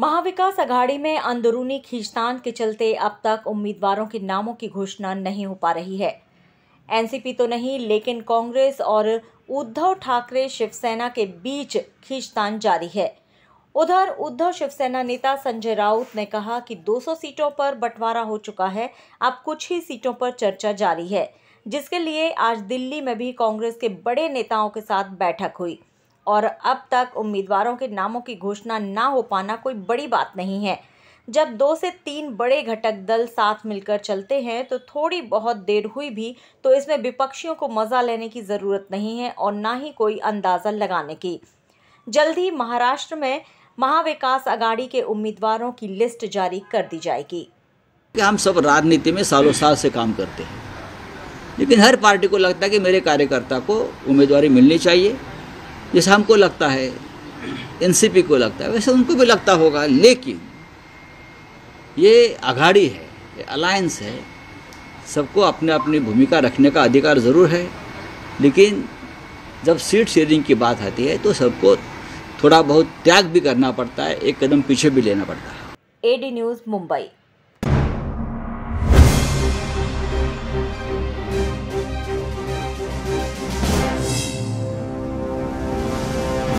महाविकास अघाड़ी में अंदरूनी खींचतान के चलते अब तक उम्मीदवारों के नामों की घोषणा नहीं हो पा रही है एनसीपी तो नहीं लेकिन कांग्रेस और उद्धव ठाकरे शिवसेना के बीच खींचतान जारी है उधर उद्धव शिवसेना नेता संजय राउत ने कहा कि 200 सीटों पर बंटवारा हो चुका है अब कुछ ही सीटों पर चर्चा जारी है जिसके लिए आज दिल्ली में भी कांग्रेस के बड़े नेताओं के साथ बैठक हुई और अब तक उम्मीदवारों के नामों की घोषणा ना हो पाना कोई बड़ी बात नहीं है जब दो से तीन बड़े घटक दल साथ मिलकर चलते हैं तो थोड़ी बहुत देर हुई भी तो इसमें विपक्षियों को मज़ा लेने की ज़रूरत नहीं है और ना ही कोई अंदाज़ा लगाने की जल्द ही महाराष्ट्र में महाविकास अगाड़ी के उम्मीदवारों की लिस्ट जारी कर दी जाएगी हम सब राजनीति में सालों साल से काम करते हैं लेकिन हर पार्टी को लगता है कि मेरे कार्यकर्ता को उम्मीदवारी मिलनी चाहिए जैसे हमको लगता है एनसीपी को लगता है वैसे उनको भी लगता होगा लेकिन ये आघाड़ी है ये अलायंस है सबको अपने अपनी भूमिका रखने का अधिकार ज़रूर है लेकिन जब सीट शेयरिंग की बात आती है तो सबको थोड़ा बहुत त्याग भी करना पड़ता है एक कदम पीछे भी लेना पड़ता है एडी न्यूज़ मुंबई